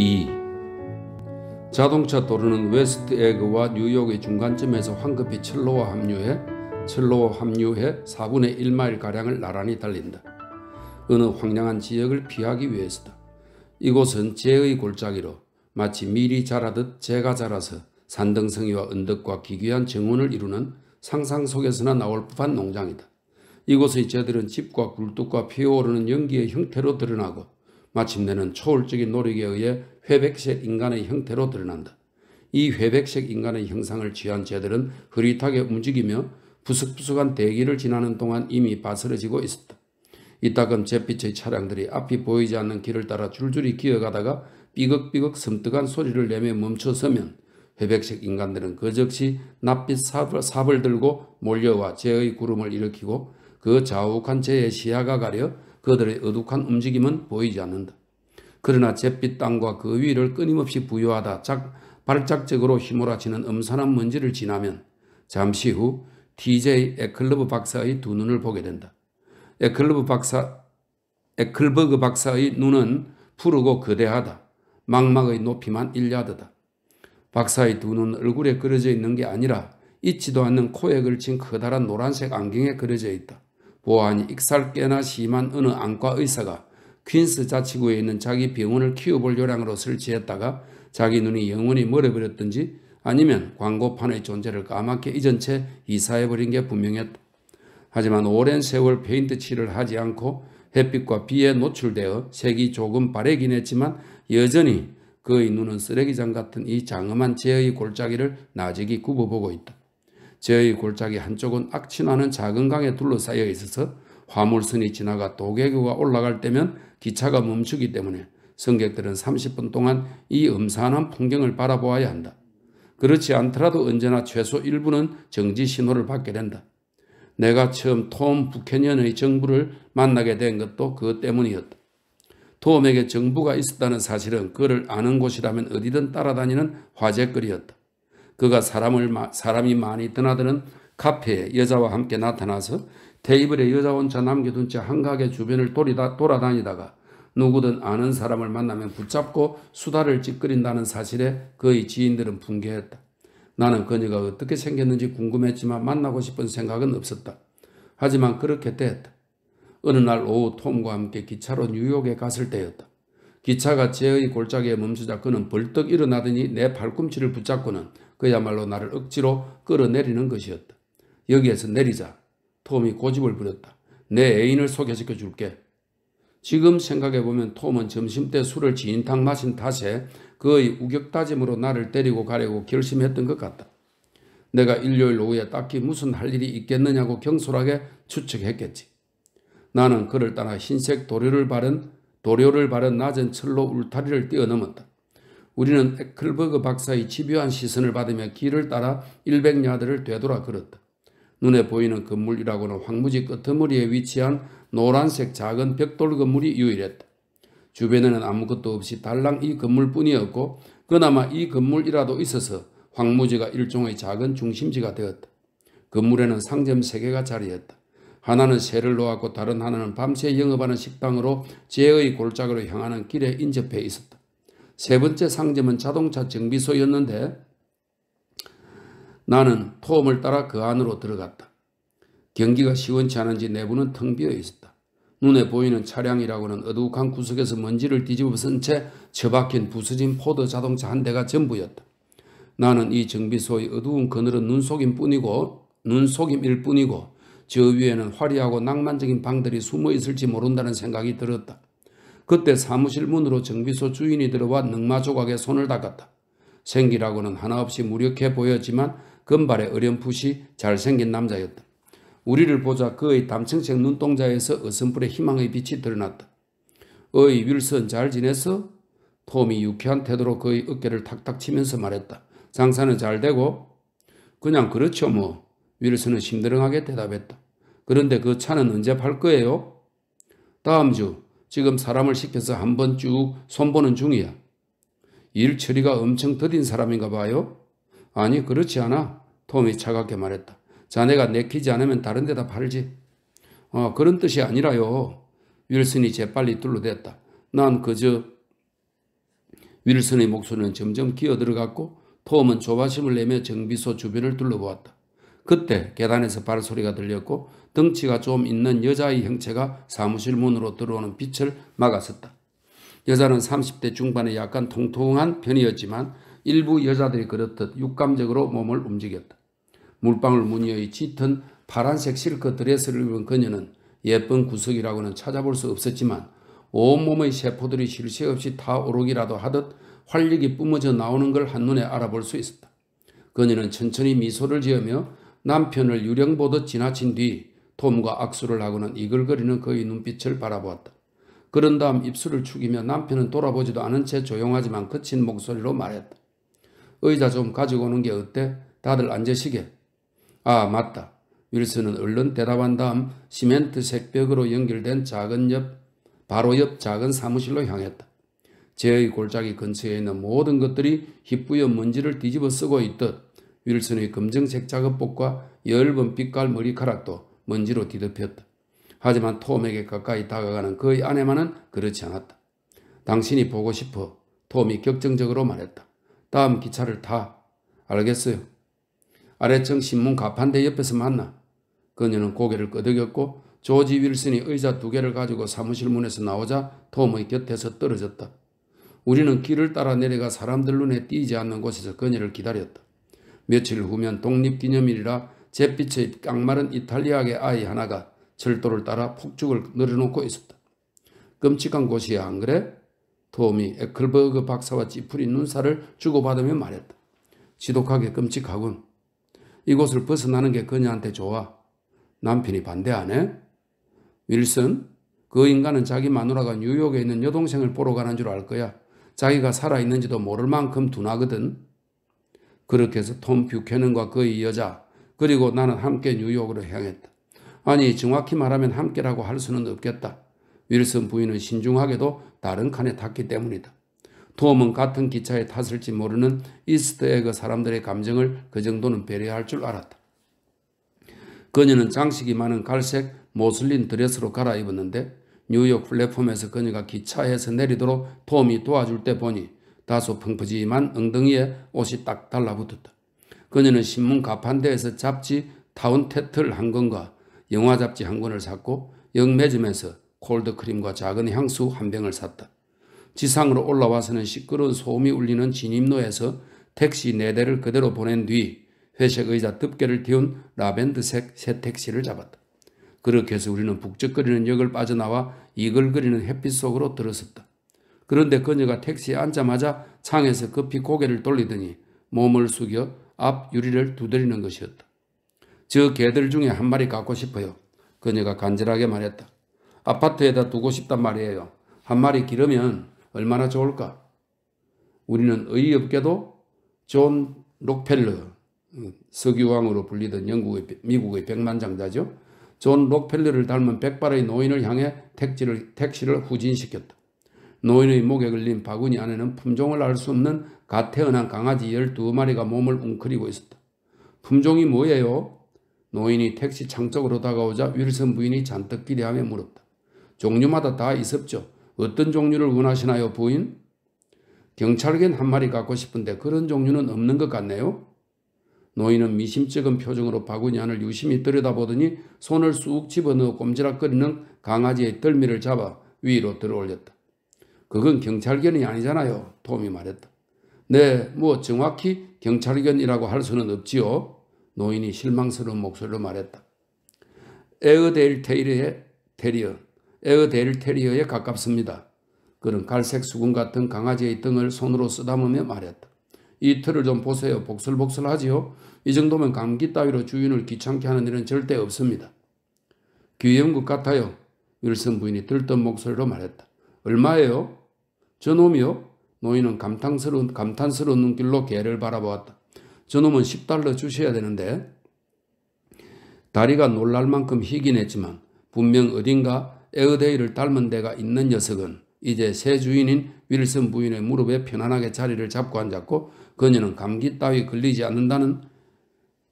2. 자동차 도로는 웨스트 에그와 뉴욕의 중간점에서 황급히 철로와 합류해 철로와 합류해 4분의 1마일가량을 나란히 달린다. 어느 황량한 지역을 피하기 위해서다. 이곳은 재의 골짜기로 마치 미리 자라듯 재가 자라서 산등성이와 언덕과 기괴한 정원을 이루는 상상 속에서나 나올 법한 농장이다. 이곳의 재들은 집과 굴뚝과 피어오르는 연기의 형태로 드러나고 마침내는 초월적인 노력에 의해 회백색 인간의 형태로 드러난다. 이 회백색 인간의 형상을 취한 죄들은 흐릿하게 움직이며 부석부석한 대기를 지나는 동안 이미 바스러지고 있었다. 이따금 잿빛의 차량들이 앞이 보이지 않는 길을 따라 줄줄이 기어가다가 삐걱삐걱 섬뜩한 소리를 내며 멈춰서면 회백색 인간들은 그적시 낯빛 삽을, 삽을 들고 몰려와 죄의 구름을 일으키고 그 자욱한 죄의 시야가 가려 그들의 어둑한 움직임은 보이지 않는다. 그러나 잿빛 땅과 그 위를 끊임없이 부여하다 작, 발작적으로 휘몰아치는 음산한 먼지를 지나면 잠시 후 TJ 에클러브 박사의 두 눈을 보게 된다. 에클러브 박사, 에클버그 박사의 눈은 푸르고 거대하다. 망막의 높이만 일야드다. 박사의 두눈 얼굴에 그려져 있는 게 아니라 잊지도 않는 코에 걸친 커다란 노란색 안경에 그려져 있다. 보아하니 익살깨나 심한 어느 안과 의사가 퀸스 자치구에 있는 자기 병원을 키워볼 요량으로 설치했다가 자기 눈이 영원히 멀어버렸든지 아니면 광고판의 존재를 까맣게 잊은 채 이사해버린 게 분명했다. 하지만 오랜 세월 페인트 칠을 하지 않고 햇빛과 비에 노출되어 색이 조금 바래긴 했지만 여전히 그의 눈은 쓰레기장 같은 이 장엄한 제의 골짜기를 나직이 굽어보고 있다. 저의 골짜기 한쪽은 악취나는 작은 강에 둘러싸여 있어서 화물선이 지나가 도개교가 올라갈 때면 기차가 멈추기 때문에 승객들은 30분 동안 이 음산한 풍경을 바라보아야 한다. 그렇지 않더라도 언제나 최소 일부는 정지 신호를 받게 된다. 내가 처음 톰부케년의 정부를 만나게 된 것도 그것 때문이었다. 톰에게 정부가 있었다는 사실은 그를 아는 곳이라면 어디든 따라다니는 화제거리였다. 그가 사람을 사람이 많이 떠나드는 카페에 여자와 함께 나타나서 테이블에 여자 혼자 남겨둔 채 한가게 주변을 돌이다, 돌아다니다가 누구든 아는 사람을 만나면 붙잡고 수다를 찌끄린다는 사실에 그의 지인들은 분개했다. 나는 그녀가 어떻게 생겼는지 궁금했지만 만나고 싶은 생각은 없었다. 하지만 그렇게 때였다. 어느 날 오후 톰과 함께 기차로 뉴욕에 갔을 때였다. 기차가 제의 골짜기에 멈추자 그는 벌떡 일어나더니 내팔꿈치를 붙잡고는 그야말로 나를 억지로 끌어내리는 것이었다. 여기에서 내리자. 톰이 고집을 부렸다. 내 애인을 소개시켜 줄게. 지금 생각해보면 톰은 점심때 술을 진탕 마신 탓에 그의 우격다짐으로 나를 때리고 가려고 결심했던 것 같다. 내가 일요일 오후에 딱히 무슨 할 일이 있겠느냐고 경솔하게 추측했겠지. 나는 그를 따라 흰색 도료를 바른 도료를 바른 낮은 철로 울타리를 뛰어넘었다. 우리는 에클버그 박사의 집요한 시선을 받으며 길을 따라 100야드를 되돌아 걸었다. 눈에 보이는 건물이라고는 황무지 끄트머리에 위치한 노란색 작은 벽돌 건물이 유일했다. 주변에는 아무것도 없이 달랑 이 건물뿐이었고 그나마 이 건물이라도 있어서 황무지가 일종의 작은 중심지가 되었다. 건물에는 상점 3개가 자리했다. 하나는 새를 놓았고 다른 하나는 밤새 영업하는 식당으로 제의 골짜기로 향하는 길에 인접해 있었다. 세 번째 상점은 자동차 정비소였는데 나는 포을 따라 그 안으로 들어갔다. 경기가 시원치 않은지 내부는 텅 비어 있었다. 눈에 보이는 차량이라고는 어둑한 구석에서 먼지를 뒤집어 쓴채 처박힌 부서진 포드 자동차 한 대가 전부였다. 나는 이 정비소의 어두운 그늘은 눈속임 뿐이고 눈속임일 뿐이고 저 위에는 화려하고 낭만적인 방들이 숨어 있을지 모른다는 생각이 들었다. 그때 사무실 문으로 정비소 주인이 들어와 능마 조각에 손을 닦았다. 생기라고는 하나 없이 무력해 보였지만 금발에 어렴풋이 잘생긴 남자였다. 우리를 보자 그의 담청색 눈동자에서 어슴불의 희망의 빛이 드러났다. 어이 윌슨 잘 지냈어? 톰이 유쾌한 태도로 그의 어깨를 탁탁 치면서 말했다. 장사는 잘 되고? 그냥 그렇죠 뭐. 윌슨은 심드렁하게 대답했다. 그런데 그 차는 언제 팔 거예요? 다음 주 지금 사람을 시켜서 한 번 쭉 손보는 중이야. 일 처리가 엄청 더딘 사람인가 봐요? 아니 그렇지 않아. 톰이 차갑게 말했다. 자네가 내키지 않으면 다른 데다 팔지. 아, 그런 뜻이 아니라요. 윌슨이 재빨리 둘러댔다. 난 그저 윌슨의 목소리는 점점 기어들어갔고 톰은 조바심을 내며 정비소 주변을 둘러보았다. 그때 계단에서 발소리가 들렸고 덩치가 좀 있는 여자의 형체가 사무실 문으로 들어오는 빛을 막았었다. 여자는 30대 중반에 약간 통통한 편이었지만 일부 여자들이 그렇듯 육감적으로 몸을 움직였다. 물방울 무늬의 짙은 파란색 실크 드레스를 입은 그녀는 예쁜 구석이라고는 찾아볼 수 없었지만 온몸의 세포들이 쉴새 없이 타오르기라도 하듯 활력이 뿜어져 나오는 걸 한눈에 알아볼 수 있었다. 그녀는 천천히 미소를 지으며 남편을 유령보듯 지나친 뒤 톰과 악수를 하고는 이글거리는 그의 눈빛을 바라보았다. 그런 다음 입술을 축이며 남편은 돌아보지도 않은 채 조용하지만 거친 목소리로 말했다. 의자 좀 가지고 오는 게 어때? 다들 앉으시게. 아 맞다. 윌슨은 얼른 대답한 다음 시멘트 색벽으로 연결된 작은 옆 바로 옆 작은 사무실로 향했다. 제의 골짜기 근처에 있는 모든 것들이 희뿌여 먼지를 뒤집어 쓰고 있듯 윌슨의 검정색 작업복과 엷은 빛깔 머리카락도 먼지로 뒤덮였다. 하지만 톰에게 가까이 다가가는 그의 아내만은 그렇지 않았다. 당신이 보고 싶어. 톰이 격정적으로 말했다. 다음 기차를 타. 알겠어요. 아래층 신문 가판대 옆에서 만나. 그녀는 고개를 끄덕였고 조지 윌슨이 의자 두 개를 가지고 사무실 문에서 나오자 톰의 곁에서 떨어졌다. 우리는 길을 따라 내려가 사람들 눈에 띄지 않는 곳에서 그녀를 기다렸다. 며칠 후면 독립기념일이라 잿빛의 깡마른 이탈리아계 아이 하나가 철도를 따라 폭죽을 늘어놓고 있었다. 끔찍한 곳이야 안 그래? 톰이 에클버그 박사와 찌푸린 눈살을 주고받으며 말했다. 지독하게 끔찍하군. 이곳을 벗어나는 게 그녀한테 좋아. 남편이 반대 안 해? 윌슨, 그 인간은 자기 마누라가 뉴욕에 있는 여동생을 보러 가는 줄 알 거야. 자기가 살아있는지도 모를 만큼 둔하거든. 그렇게 해서 톰 뷰캐넌과 그의 여자 그리고 나는 함께 뉴욕으로 향했다. 아니 정확히 말하면 함께라고 할 수는 없겠다. 윌슨 부인은 신중하게도 다른 칸에 탔기 때문이다. 톰은 같은 기차에 탔을지 모르는 이스트에그 사람들의 감정을 그 정도는 배려할 줄 알았다. 그녀는 장식이 많은 갈색 모슬린 드레스로 갈아입었는데 뉴욕 플랫폼에서 그녀가 기차에서 내리도록 톰이 도와줄 때 보니 다소 펑퍼지만 엉덩이에 옷이 딱 달라붙었다. 그녀는 신문 가판대에서 잡지 타운테틀 한 권과 영화 잡지 한 권을 샀고 영매점에서 콜드크림과 작은 향수 한 병을 샀다. 지상으로 올라와서는 시끄러운 소음이 울리는 진입로에서 택시 4 대를 그대로 보낸 뒤 회색 의자 덮개를 띄운 라벤드색 새 택시를 잡았다. 그렇게 해서 우리는 북적거리는 역을 빠져나와 이글거리는 햇빛 속으로 들어섰다. 그런데 그녀가 택시에 앉자마자 창에서 급히 고개를 돌리더니 몸을 숙여 앞 유리를 두드리는 것이었다. 저 개들 중에 한 마리 갖고 싶어요. 그녀가 간절하게 말했다. 아파트에다 두고 싶단 말이에요. 한 마리 기르면 얼마나 좋을까? 우리는 의의없게도 존 록펠러, 석유왕으로 불리던 영국의, 미국의 백만장자죠. 존 록펠러를 닮은 백발의 노인을 향해 택지를, 택시를 후진시켰다. 노인의 목에 걸린 바구니 안에는 품종을 알 수 없는 갓 태어난 강아지 12마리가 몸을 웅크리고 있었다. 품종이 뭐예요? 노인이 택시 창쪽으로 다가오자 윌슨 부인이 잔뜩 기대하며 물었다. 종류마다 다 있었죠. 어떤 종류를 원하시나요, 부인? 경찰견 한 마리 갖고 싶은데 그런 종류는 없는 것 같네요. 노인은 미심쩍은 표정으로 바구니 안을 유심히 들여다보더니 손을 쑥 집어넣어 꼼지락거리는 강아지의 덜미를 잡아 위로 들어올렸다. 그건 경찰견이 아니잖아요. 톰이 말했다. 네, 뭐 정확히 경찰견이라고 할 수는 없지요. 노인이 실망스러운 목소리로 말했다. 에어데일 테리어의 테리어, 에어데일 테리어에 가깝습니다. 그런 갈색 수군 같은 강아지의 등을 손으로 쓰다듬며 으 말했다. 이 털을 좀 보세요. 복슬복슬하지요. 이 정도면 감기 따위로 주인을 귀찮게 하는 일은 절대 없습니다. 귀여운 것 같아요. 윌슨 부인이 들뜬 목소리로 말했다. 얼마예요? 저놈이요? 노인은 감탄스러운, 감탄스러운 눈길로 개를 바라보았다. 저놈은 10달러 주셔야 되는데 다리가 놀랄 만큼 희긴 했지만 분명 어딘가 에어데이를 닮은 데가 있는 녀석은 이제 새 주인인 윌슨 부인의 무릎에 편안하게 자리를 잡고 앉았고 그녀는 감기 따위 걸리지 않는다는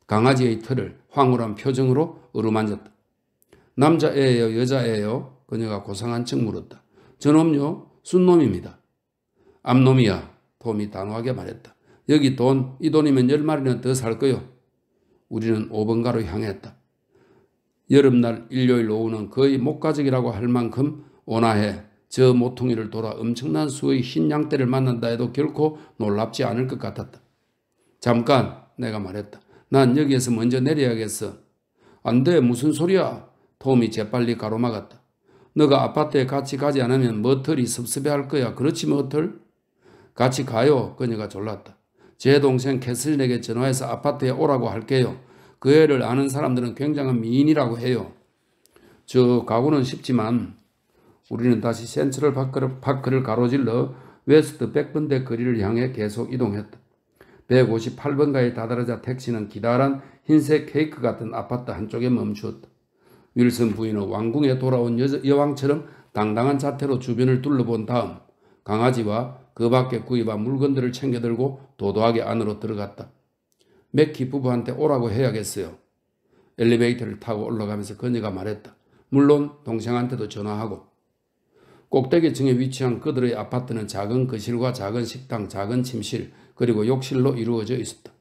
강아지의 털을 황홀한 표정으로 어루만졌다. 남자애예요? 여자애예요? 그녀가 고상한 척 물었다. 저놈요? 순놈입니다. 암놈이야. 톰이 단호하게 말했다. 여기 돈, 이 돈이면 열마리는 더 살 거요. 우리는 5번가로 향했다. 여름날 일요일 오후는 거의 못가적이라고 할 만큼 온화해 저 모퉁이를 돌아 엄청난 수의 흰 양떼를 만난다 해도 결코 놀랍지 않을 것 같았다. 잠깐 내가 말했다. 난 여기에서 먼저 내려야겠어. 안돼 무슨 소리야. 톰이 재빨리 가로막았다. 너가 아파트에 같이 가지 않으면 머털이 섭섭해할 거야. 그렇지 머털? 같이 가요. 그녀가 졸랐다. 제 동생 캐슬에게 전화해서 아파트에 오라고 할게요. 그 애를 아는 사람들은 굉장한 미인이라고 해요. 저 가구는 쉽지만 우리는 다시 센트럴 파크를 가로질러 웨스트 백번대 거리를 향해 계속 이동했다. 158번가에 다다르자 택시는 기다란 흰색 케이크 같은 아파트 한쪽에 멈추었다. 윌슨 부인은 왕궁에 돌아온 여, 여왕처럼 당당한 자태로 주변을 둘러본 다음 강아지와 그 밖에 구입한 물건들을 챙겨들고 도도하게 안으로 들어갔다. 맥키 부부한테 오라고 해야겠어요. 엘리베이터를 타고 올라가면서 그녀가 말했다. 물론 동생한테도 전화하고 꼭대기층에 위치한 그들의 아파트는 작은 거실과 작은 식당, 작은 침실 그리고 욕실로 이루어져 있었다.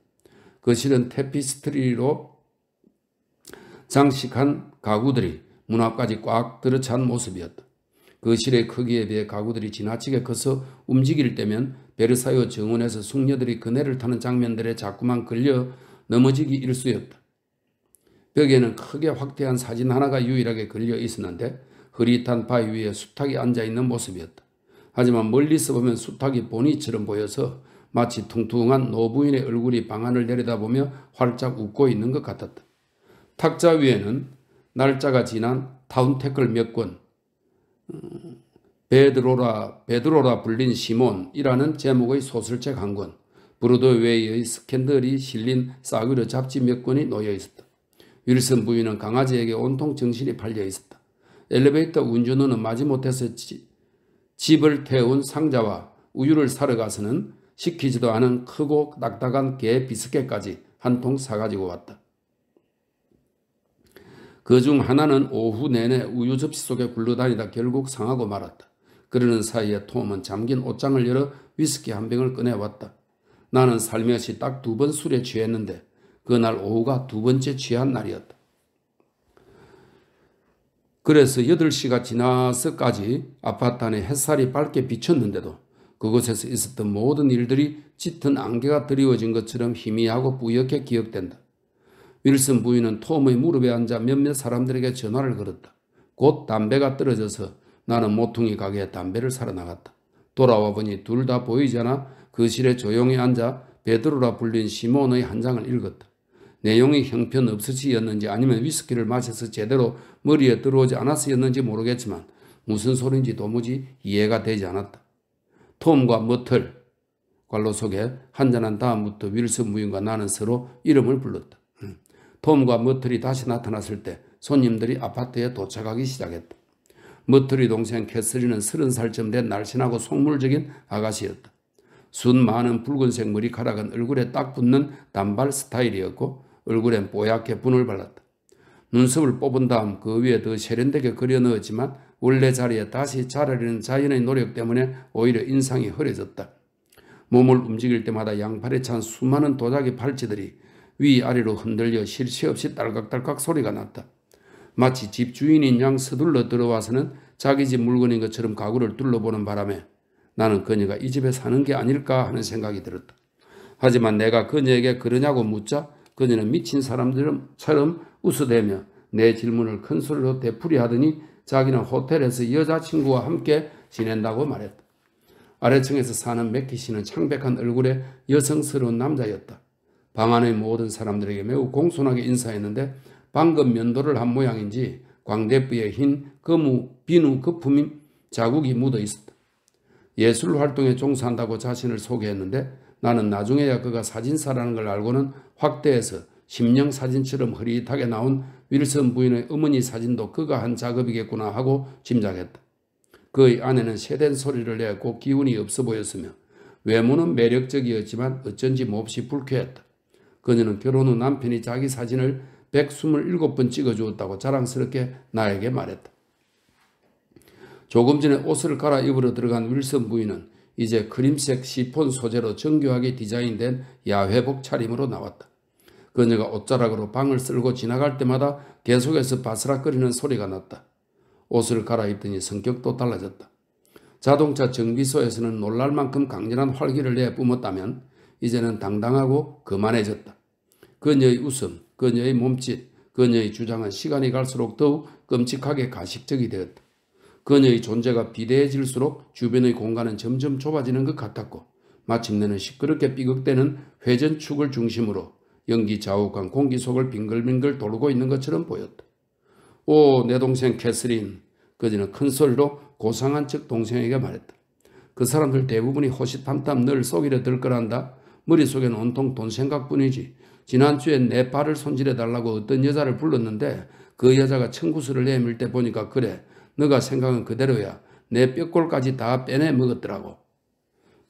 거실은 테피스트리로 장식한 가구들이 문 앞까지 꽉 들어찬 모습이었다. 그실의 크기에 비해 가구들이 지나치게 커서 움직일 때면 베르사유 정원에서 숙녀들이 그네를 타는 장면들에 자꾸만 걸려 넘어지기 일쑤였다. 벽에는 크게 확대한 사진 하나가 유일하게 걸려 있었는데 흐릿한 바위 위에 수탉이 앉아있는 모습이었다. 하지만 멀리서 보면 수탉이 보니처럼 보여서 마치 퉁퉁한 노부인의 얼굴이 방안을 내려다보며 활짝 웃고 있는 것 같았다. 탁자 위에는 날짜가 지난 다운태클 몇 권, 어, 베드로라, 베드로라 불린 시몬이라는 제목의 소설책 한 권, 브로드웨이의 스캔들이 실린 싸구려 잡지 몇 권이 놓여 있었다. 윌슨 부인은 강아지에게 온통 정신이 팔려 있었다. 엘리베이터 운전원은 마지못해서 집을 태운 상자와 우유를 사러 가서는 시키지도 않은 크고 딱딱한 게 비스켓까지 한 통 사가지고 왔다. 그중 하나는 오후 내내 우유 접시 속에 굴러다니다 결국 상하고 말았다. 그러는 사이에 톰은 잠긴 옷장을 열어 위스키 한 병을 꺼내왔다. 나는 살며시 딱 두 번 술에 취했는데 그날 오후가 두 번째 취한 날이었다. 그래서 8시가 지나서까지 아파트 안에 햇살이 밝게 비쳤는데도 그곳에서 있었던 모든 일들이 짙은 안개가 드리워진 것처럼 희미하고 뿌옇게 기억된다. 윌슨 부인은 톰의 무릎에 앉아 몇몇 사람들에게 전화를 걸었다. 곧 담배가 떨어져서 나는 모퉁이 가게에 담배를 사러 나갔다. 돌아와 보니 둘 다 보이지 않아 거실에 그 조용히 앉아 베드로라 불린 시몬의 한 장을 읽었다. 내용이 형편없으지였는지 아니면 위스키를 마셔서 제대로 머리에 들어오지 않았었는지 모르겠지만 무슨 소린지 도무지 이해가 되지 않았다. 톰과 머털 관로 속에 한잔한 다음부터 윌슨 무인과 나는 서로 이름을 불렀다. 톰과 머틀리 다시 나타났을 때 손님들이 아파트에 도착하기 시작했다. 머틀이 동생 캐슬리는 서른 살쯤 된 날씬하고 속물적인 아가씨였다. 순 많은 붉은색 머리카락은 얼굴에 딱 붙는 단발 스타일이었고 얼굴엔 뽀얗게 분을 발랐다. 눈썹을 뽑은 다음 그 위에 더 세련되게 그려 넣었지만 원래 자리에 다시 자라려는 자연의 노력 때문에 오히려 인상이 흐려졌다. 몸을 움직일 때마다 양팔에 찬 수많은 도자기 팔찌들이 위아래로 흔들려 실시 없이 딸깍딸깍 소리가 났다. 마치 집 주인인 양 서둘러 들어와서는 자기 집 물건인 것처럼 가구를 둘러보는 바람에 나는 그녀가 이 집에 사는 게 아닐까 하는 생각이 들었다. 하지만 내가 그녀에게 그러냐고 묻자 그녀는 미친 사람처럼 웃으대며 내 질문을 큰 소리로 되풀이하더니 자기는 호텔에서 여자친구와 함께 지낸다고 말했다. 아래층에서 사는 맥키 씨는 창백한 얼굴에 여성스러운 남자였다. 방 안의 모든 사람들에게 매우 공손하게 인사했는데 방금 면도를 한 모양인지 광대뼈에 흰 거무 비누 거품 인 자국이 묻어 있었다. 예술 활동에 종사한다고 자신을 소개했는데 나는 나중에야 그가 사진사라는 걸 알고는 확대해서 심령 사진처럼 흐릿하게 나온 윌슨 부인의 어머니 사진도 그가 한 작업이겠구나 하고 짐작했다. 그의 아내는 새된 소리를 내고 기운이 없어 보였으며 외모는 매력적이었지만 어쩐지 몹시 불쾌했다. 그녀는 결혼 후 남편이 자기 사진을 127번 찍어주었다고 자랑스럽게 나에게 말했다. 조금 전에 옷을 갈아입으러 들어간 윌슨 부인은 이제 크림색 시폰 소재로 정교하게 디자인된 야외복 차림으로 나왔다. 그녀가 옷자락으로 방을 쓸고 지나갈 때마다 계속해서 바스락거리는 소리가 났다. 옷을 갈아입더니 성격도 달라졌다. 자동차 정비소에서는 놀랄 만큼 강렬한 활기를 내뿜었다면 이제는 당당하고 그만해졌다 그녀의 웃음, 그녀의 몸짓, 그녀의 주장은 시간이 갈수록 더욱 끔찍하게 가식적이 되었다. 그녀의 존재가 비대해질수록 주변의 공간은 점점 좁아지는 것 같았고 마침내는 시끄럽게 삐걱대는 회전축을 중심으로 연기 자욱한 공기 속을 빙글빙글 돌고 있는 것처럼 보였다. 오, 내 동생 캐슬린. 그녀는큰 소리로 고상한 척 동생에게 말했다. 그 사람들 대부분이 호시탐탐 늘 속이려 들 거란다. 머릿속에는 온통 돈 생각뿐이지. 지난주에 내 발을 손질해달라고 어떤 여자를 불렀는데 그 여자가 청구수를 내밀 때 보니까 그래. 너가 생각은 그대로야. 내뼛골까지다 빼내 먹었더라고.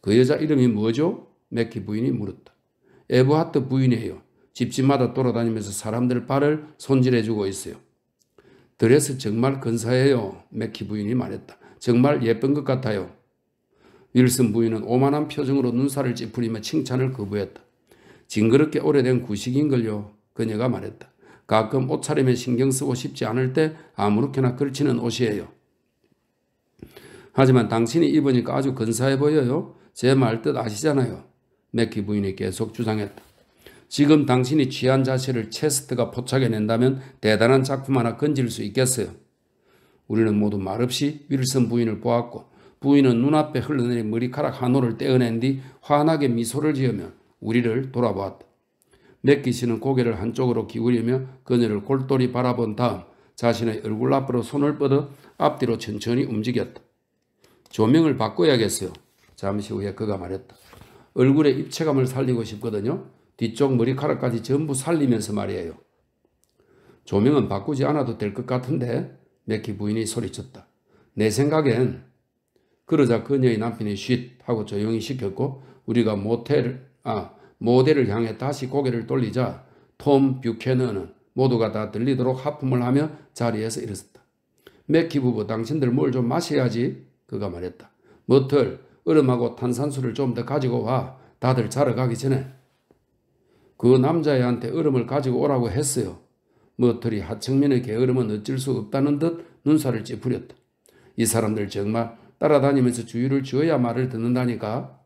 그 여자 이름이 뭐죠? 맥키 부인이 물었다. 에브하트 부인이에요. 집집마다 돌아다니면서 사람들 발을 손질해주고 있어요. 드레스 정말 근사해요. 맥키 부인이 말했다. 정말 예쁜 것 같아요. 윌슨 부인은 오만한 표정으로 눈살을 찌푸리며 칭찬을 거부했다. 징그럽게 오래된 구식인걸요. 그녀가 말했다. 가끔 옷차림에 신경 쓰고 싶지 않을 때 아무렇게나 걸치는 옷이에요. 하지만 당신이 입으니까 아주 근사해 보여요. 제 말 뜻 아시잖아요. 맥키 부인이 계속 주장했다. 지금 당신이 취한 자세를 체스트가 포착해낸다면 대단한 작품 하나 건질 수 있겠어요. 우리는 모두 말없이 윌슨 부인을 보았고 부인은 눈앞에 흘러내린 머리카락 한 올을 떼어낸 뒤 환하게 미소를 지으며 우리를 돌아보았다. 맥기 씨는 고개를 한쪽으로 기울이며 그녀를 골똘히 바라본 다음 자신의 얼굴 앞으로 손을 뻗어 앞뒤로 천천히 움직였다. 조명을 바꿔야겠어요. 잠시 후에 그가 말했다. 얼굴에 입체감을 살리고 싶거든요. 뒤쪽 머리카락까지 전부 살리면서 말이에요. 조명은 바꾸지 않아도 될 것 같은데 맥기 부인이 소리쳤다. 내 생각엔 그러자 그녀의 남편이 쉿 하고 조용히 시켰고 우리가 모텔 아 모델을 향해 다시 고개를 돌리자 톰뷰캐너는 모두가 다 들리도록 하품을 하며 자리에서 일어섰다. 맥키 부부 당신들 뭘 좀 마셔야지 그가 말했다. 모텔 얼음하고 탄산수를 좀 더 가지고 와 다들 자러 가기 전에 그 남자애한테 얼음을 가지고 오라고 했어요. 머털이 하층민의 게으름은 어쩔 수 없다는 듯 눈살을 찌푸렸다. 이 사람들 정말 따라다니면서 주의를 주어야 말을 듣는다니까.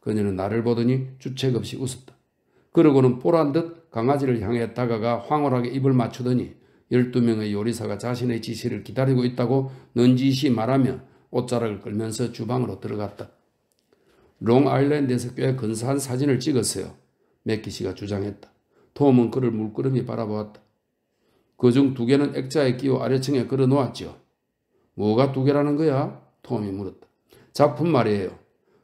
그녀는 나를 보더니 주책없이 웃었다. 그러고는 뽀란듯 강아지를 향해 다가가 황홀하게 입을 맞추더니 열두 명의 요리사가 자신의 지시를 기다리고 있다고 넌지시 말하며 옷자락을 끌면서 주방으로 들어갔다. 롱아일랜드에서 꽤 근사한 사진을 찍었어요. 맥키 씨가 주장했다. 톰은 그를 물끄러미 바라보았다. 그 중 두 개는 액자에 끼워 아래층에 걸어 놓았지요. 뭐가 두 개라는 거야? 톰이 물었다. 작품 말이에요.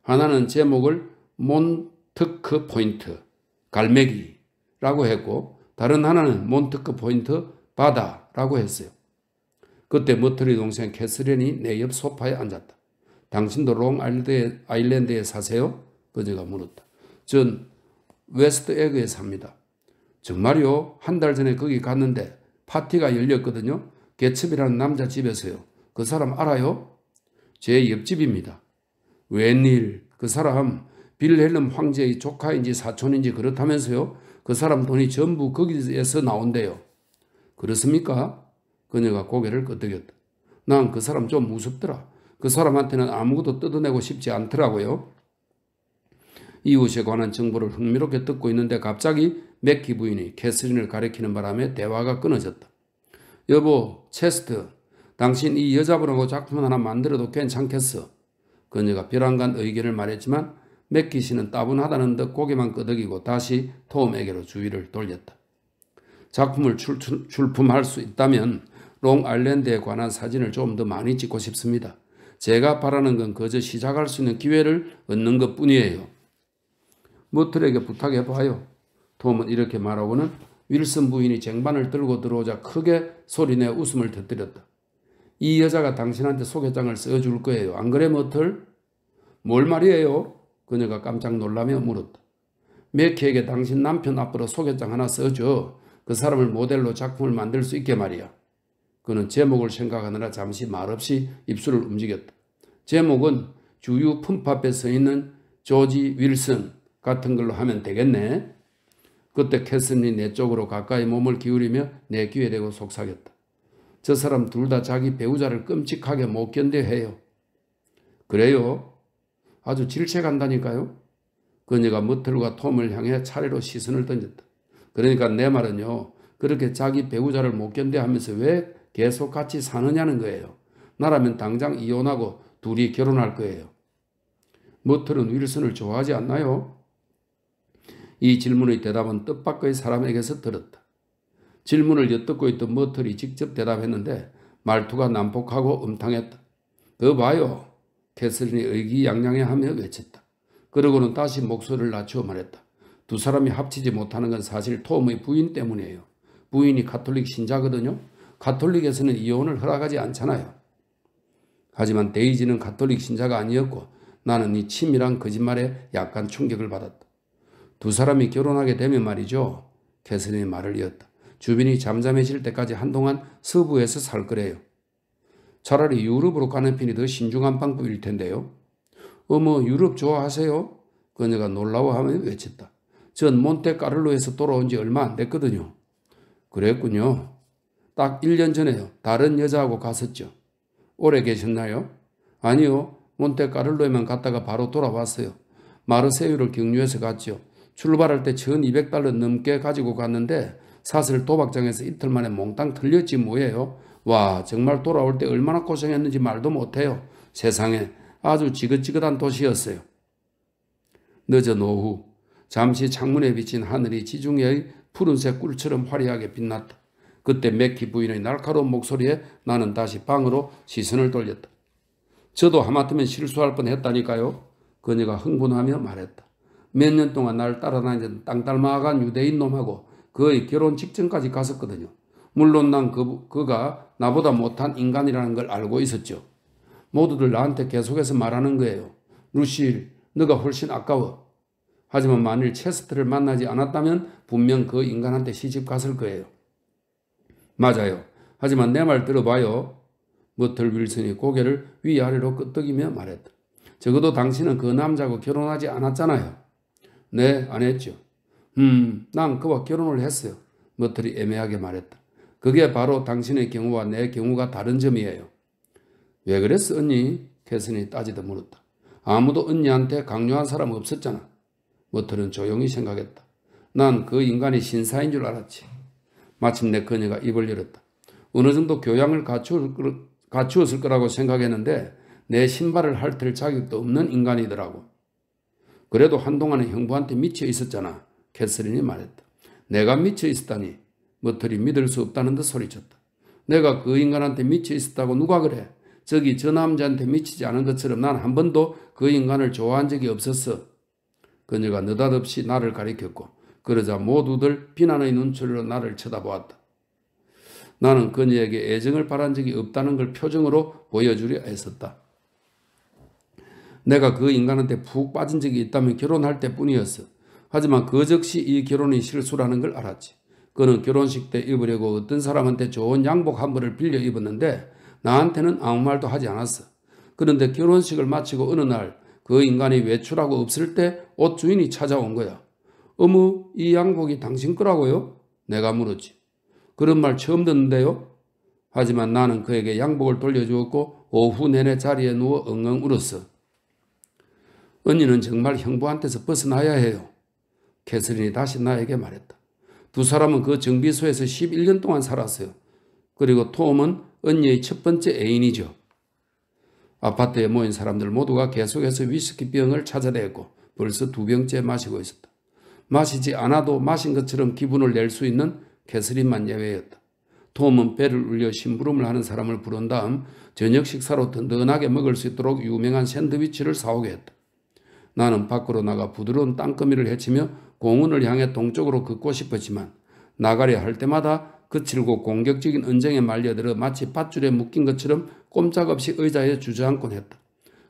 하나는 제목을 몬트크 포인트 갈매기라고 했고 다른 하나는 몬트크 포인트 바다라고 했어요. 그때 머터리 동생 캐스린이 내 옆 소파에 앉았다. 당신도 롱 아일랜드에 사세요? 그녀가 물었다. 전 웨스트 에그에 삽니다. 정말요? 한 달 전에 거기 갔는데 파티가 열렸거든요. 개첩이라는 남자 집에서요. 그 사람 알아요? 제 옆집입니다. 웬일 그 사람 빌헬름 황제의 조카인지 사촌인지 그렇다면서요. 그 사람 돈이 전부 거기에서 나온대요. 그렇습니까? 그녀가 고개를 끄덕였다. 난 그 사람 좀 무섭더라. 그 사람한테는 아무것도 뜯어내고 싶지 않더라고요. 이웃에 관한 정보를 흥미롭게 듣고 있는데 갑자기 맥기 부인이 캐슬린을 가리키는 바람에 대화가 끊어졌다. 여보, 체스트, 당신 이 여자분하고 작품 하나 만들어도 괜찮겠어. 그녀가 벼랑간 의견을 말했지만 맥키씨는 따분하다는 듯 고개만 끄덕이고 다시 톰에게로 주의를 돌렸다. 작품을 출, 출품할 수 있다면 롱아일랜드에 관한 사진을 좀 더 많이 찍고 싶습니다. 제가 바라는 건 그저 시작할 수 있는 기회를 얻는 것 뿐이에요. 무틀에게 부탁해봐요. 톰은 이렇게 말하고는 윌슨 부인이 쟁반을 들고 들어오자 크게 소리내 웃음을 터뜨렸다. 이 여자가 당신한테 소개장을 써줄 거예요. 안 그래, 머털? 뭘 말이에요? 그녀가 깜짝 놀라며 물었다. 맥키에게 당신 남편 앞으로 소개장 하나 써줘. 그 사람을 모델로 작품을 만들 수 있게 말이야. 그는 제목을 생각하느라 잠시 말없이 입술을 움직였다. 제목은 주유 품 앞에 서 있는 조지 윌슨 같은 걸로 하면 되겠네. 그때 캐슨이 내 쪽으로 가까이 몸을 기울이며 내 귀에 대고 속삭였다. 저 사람 둘 다 자기 배우자를 끔찍하게 못 견뎌해요. 그래요. 아주 질책한다니까요. 그녀가 머틀과 톰을 향해 차례로 시선을 던졌다. 그러니까 내 말은요. 그렇게 자기 배우자를 못 견뎌하면서 왜 계속 같이 사느냐는 거예요. 나라면 당장 이혼하고 둘이 결혼할 거예요. 머틀은 윌슨을 좋아하지 않나요? 이 질문의 대답은 뜻밖의 사람에게서 들었다. 질문을 엿듣고 있던 머털이 직접 대답했는데 말투가 난폭하고 음탕했다. 그 봐요. 캐슬린이 의기양양해하며 외쳤다. 그러고는 다시 목소리를 낮추어 말했다. 두 사람이 합치지 못하는 건 사실 톰의 부인 때문이에요. 부인이 가톨릭 신자거든요. 가톨릭에서는 이혼을 허락하지 않잖아요. 하지만 데이지는 가톨릭 신자가 아니었고 나는 이 치밀한 거짓말에 약간 충격을 받았다. 두 사람이 결혼하게 되면 말이죠. 캐슬린의 말을 이었다. 주변이 잠잠해질 때까지 한동안 서부에서 살 거래요. 차라리 유럽으로 가는 편이 더 신중한 방법일 텐데요. 어머 유럽 좋아하세요? 그녀가 놀라워하며 외쳤다. 전 몬테카를로에서 돌아온 지 얼마 안 됐거든요. 그랬군요. 딱 1년 전에 다른 여자하고 갔었죠. 오래 계셨나요? 아니요. 몬테카를로에만 갔다가 바로 돌아왔어요. 마르세유를 경유해서 갔죠. 출발할 때 1200달러 넘게 가지고 갔는데 사슬 도박장에서 이틀 만에 몽땅 틀렸지 뭐예요. 와 정말 돌아올 때 얼마나 고생했는지 말도 못해요. 세상에 아주 지긋지긋한 도시였어요. 늦은 오후 잠시 창문에 비친 하늘이 지중해의 푸른색 꿀처럼 화려하게 빛났다. 그때 맥키 부인의 날카로운 목소리에 나는 다시 방으로 시선을 돌렸다. 저도 하마터면 실수할 뻔했다니까요. 그녀가 흥분하며 말했다. 몇 년 동안 날 따라다니던 땅딸마간 유대인 놈하고 그의 결혼 직전까지 갔었거든요. 물론 난 그, 그가 나보다 못한 인간이라는 걸 알고 있었죠. 모두들 나한테 계속해서 말하는 거예요. 루실, 너가 훨씬 아까워. 하지만 만일 체스트를 만나지 않았다면 분명 그 인간한테 시집 갔을 거예요. 맞아요. 하지만 내 말 들어봐요. 머틀 윌슨이 고개를 위아래로 끄덕이며 말했다. 적어도 당신은 그 남자하고 결혼하지 않았잖아요. 네, 안 했죠. 음, 난 그와 결혼을 했어요. 머털이 애매하게 말했다. 그게 바로 당신의 경우와 내 경우가 다른 점이에요. 왜 그랬어, 언니? 캐슨이 따지듯 물었다. 아무도 언니한테 강요한 사람 없었잖아. 머털은 조용히 생각했다. 난 그 인간이 신사인 줄 알았지. 마침내 그녀가 입을 열었다. 어느 정도 교양을 갖추었을 거라고 생각했는데 내 신발을 핥을 자격도 없는 인간이더라고. 그래도 한동안은 형부한테 미쳐 있었잖아. 캐서린이 말했다. 내가 미쳐 있었다니 머털이 뭐 믿을 수 없다는 듯 소리쳤다. 내가 그 인간한테 미쳐 있었다고 누가 그래? 저기 저 남자한테 미치지 않은 것처럼 난 한 번도 그 인간을 좋아한 적이 없었어. 그녀가 느닷없이 나를 가리켰고 그러자 모두들 비난의 눈초리로 나를 쳐다보았다. 나는 그녀에게 애정을 바란 적이 없다는 걸 표정으로 보여주려 애썼다. 내가 그 인간한테 푹 빠진 적이 있다면 결혼할 때뿐이었어. 하지만 그 즉시 이 결혼이 실수라는 걸 알았지. 그는 결혼식 때 입으려고 어떤 사람한테 좋은 양복 한 벌을 빌려 입었는데 나한테는 아무 말도 하지 않았어. 그런데 결혼식을 마치고 어느 날 그 인간이 외출하고 없을 때 옷 주인이 찾아온 거야. 어머, 이 양복이 당신 거라고요? 내가 물었지. 그런 말 처음 듣는데요? 하지만 나는 그에게 양복을 돌려주었고 오후 내내 자리에 누워 엉엉 울었어. 언니는 정말 형부한테서 벗어나야 해요. 캐슬린이 다시 나에게 말했다. 두 사람은 그 정비소에서 11년 동안 살았어요. 그리고 톰은 언니의 첫 번째 애인이죠. 아파트에 모인 사람들 모두가 계속해서 위스키병을 찾아내고 벌써 두 병째 마시고 있었다. 마시지 않아도 마신 것처럼 기분을 낼 수 있는 캐슬린만 예외였다. 톰은 배를 울려 심부름을 하는 사람을 부른 다음 저녁 식사로 든든하게 먹을 수 있도록 유명한 샌드위치를 사오게 했다. 나는 밖으로 나가 부드러운 땅거미를 헤치며 공운을 향해 동쪽으로 긋고 싶었지만 나가려 할 때마다 거칠고 그 공격적인 언쟁에 말려들어 마치 밧줄에 묶인 것처럼 꼼짝없이 의자에 주저앉곤 했다.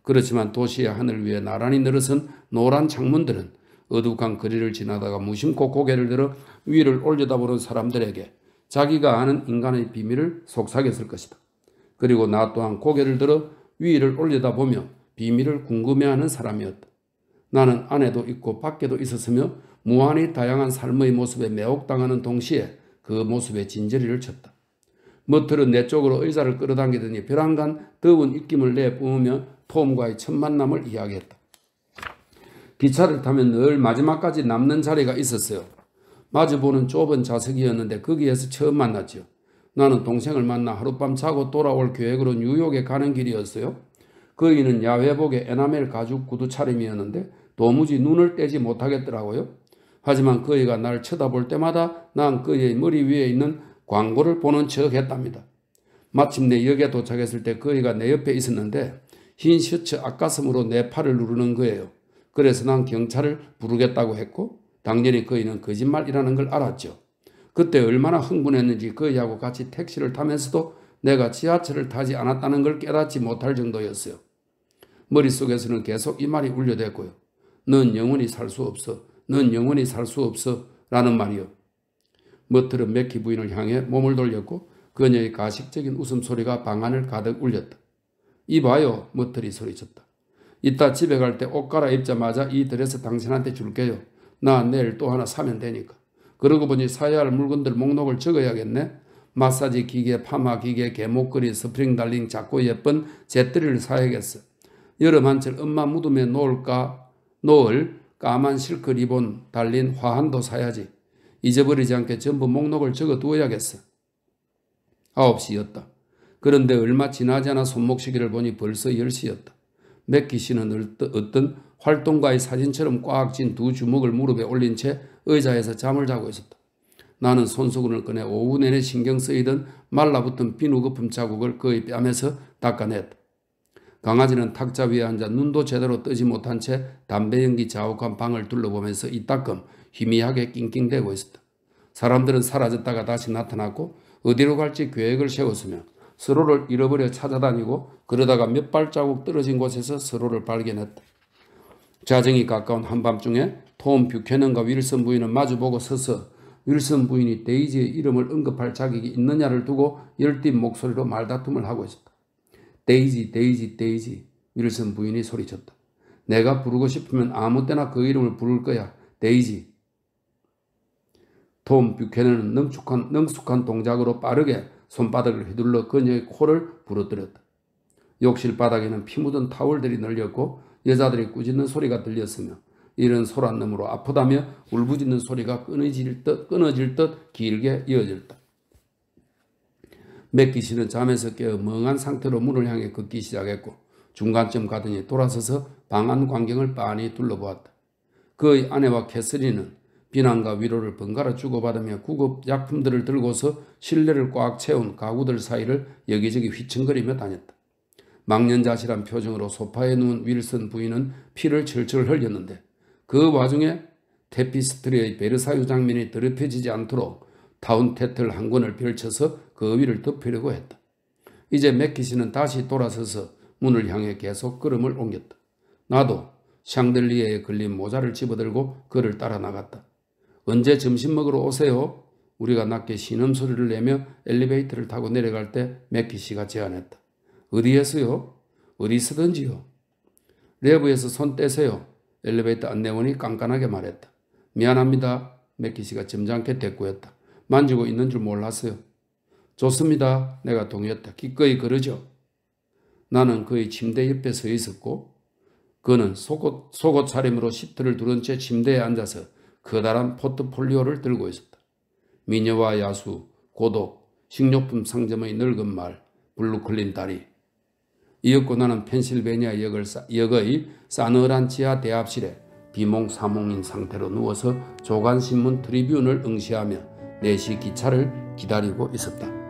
그렇지만 도시의 하늘 위에 나란히 늘어선 노란 창문들은 어둑한 거리를 지나다가 무심코 고개를 들어 위를 올려다보는 사람들에게 자기가 아는 인간의 비밀을 속삭였을 것이다. 그리고 나 또한 고개를 들어 위를 올려다보며 비밀을 궁금해하는 사람이었다. 나는 안에도 있고 밖에도 있었으며 무한히 다양한 삶의 모습에 매혹당하는 동시에 그 모습에 진저리를 쳤다. 머틀은 내 쪽으로 의자를 끌어당기더니 벼랑간 더운 입김을 내뿜으며 톰과의 첫 만남을 이야기했다. 기차를 타면 늘 마지막까지 남는 자리가 있었어요. 마주보는 좁은 좌석이었는데 거기에서 처음 만났죠 나는 동생을 만나 하룻밤 자고 돌아올 계획으로 뉴욕에 가는 길이었어요. 그이는 야외복에 에나멜 가죽 구두 차림이었는데 도무지 눈을 떼지 못하겠더라고요. 하지만 그이가 나를 쳐다볼 때마다 난 그의 머리 위에 있는 광고를 보는 척 했답니다. 마침내 역에 도착했을 때 그이가 내 옆에 있었는데 흰 셔츠 앞가슴으로 내 팔을 누르는 거예요. 그래서 난 경찰을 부르겠다고 했고 당연히 그이는 거짓말이라는 걸 알았죠. 그때 얼마나 흥분했는지 그이하고 같이 택시를 타면서도 내가 지하철을 타지 않았다는 걸 깨닫지 못할 정도였어요. 머릿속에서는 계속 이 말이 울려댔고요. 넌 영원히 살 수 없어. 넌 영원히 살 수 없어 라는 말이요. 머트는 맥키 부인을 향해 몸을 돌렸고 그녀의 가식적인 웃음소리가 방안을 가득 울렸다. 이봐요 머틀이 소리쳤다. 이따 집에 갈 때 옷 갈아입자마자 이 드레스 당신한테 줄게요. 나 내일 또 하나 사면 되니까. 그러고 보니 사야 할 물건들 목록을 적어야겠네. 마사지 기계, 파마 기계, 개목걸이, 스프링 달링 작고 예쁜 재뜨리를 사야겠어. 여름 한철 엄마 무덤에 놓을까? 놓을 까만 실크 리본 달린 화환도 사야지. 잊어버리지 않게 전부 목록을 적어두어야겠어. 9시였다. 그런데 얼마 지나지 않아 손목시계를 보니 벌써 10시였다. 맥기 씨는 어떤 활동가의 사진처럼 꽉 찐 두 주먹을 무릎에 올린 채 의자에서 잠을 자고 있었다. 나는 손수건을 꺼내 오후 내내 신경 쓰이던 말라붙은 비누거품 자국을 그의 뺨에서 닦아냈다. 강아지는 탁자 위에 앉아 눈도 제대로 뜨지 못한 채 담배 연기 자욱한 방을 둘러보면서 이따금 희미하게 낑낑대고 있었다. 사람들은 사라졌다가 다시 나타났고 어디로 갈지 계획을 세웠으며 서로를 잃어버려 찾아다니고 그러다가 몇 발자국 떨어진 곳에서 서로를 발견했다. 자정이 가까운 한밤중에 톰 뷰캐넌과 윌슨 부인은 마주보고 서서 윌슨 부인이 데이지의 이름을 언급할 자격이 있느냐를 두고 열띤 목소리로 말다툼을 하고 있었다. 데이지 데이지 데이지 윌슨 부인이 소리쳤다. 내가 부르고 싶으면 아무 때나 그 이름을 부를 거야. 데이지. 톰 뷰캐넌은 능숙한, 능숙한 동작으로 빠르게 손바닥을 휘둘러 그녀의 코를 부러뜨렸다. 욕실 바닥에는 피 묻은 타월들이 널렸고 여자들이 꾸짖는 소리가 들렸으며 이런 소란놈으로 아프다며 울부짖는 소리가 끊어질 듯 끊어질 듯 길게 이어졌다. 맥기씨는 잠에서 깨어 멍한 상태로 문을 향해 걷기 시작했고 중간쯤 가더니 돌아서서 방안 광경을 빤히 둘러보았다. 그의 아내와 캐슬리는 비난과 위로를 번갈아 주고받으며 구급 약품들을 들고서 실내를 꽉 채운 가구들 사이를 여기저기 휘청거리며 다녔다. 망년자실한 표정으로 소파에 누운 윌슨 부인은 피를 철철 흘렸는데 그 와중에 테피스트리의 베르사유 장면이 더럽혀지지 않도록 타운테틀한 권을 펼쳐서 그 위를 덮으려고 했다. 이제 맥키시는 다시 돌아서서 문을 향해 계속 걸음을 옮겼다. 나도 샹들리에에 걸린 모자를 집어들고 그를 따라 나갔다. 언제 점심 먹으러 오세요? 우리가 낮게 신음 소리를 내며 엘리베이터를 타고 내려갈 때 맥키시가 제안했다. 어디에서요? 어디서든지요. 레브에서 손 떼세요. 엘리베이터 안내원이 깐깐하게 말했다. 미안합니다. 맥키시가 점잖게 대꾸했다. 만지고 있는 줄 몰랐어요. 좋습니다. 내가 동의했다. 기꺼이 그러죠. 나는 그의 침대 옆에 서 있었고 그는 속옷, 속옷 차림으로 시트를 두른 채 침대에 앉아서 커다란 포트폴리오를 들고 있었다. 미녀와 야수, 고독, 식료품 상점의 늙은 말, 블루클린 다리. 이윽고 나는 펜실베니아 역을, 역의 싸늘한 지하 대합실에 비몽사몽인 상태로 누워서 조간신문 트리뷴을 응시하며 4시 기차를 기다리고 있었다.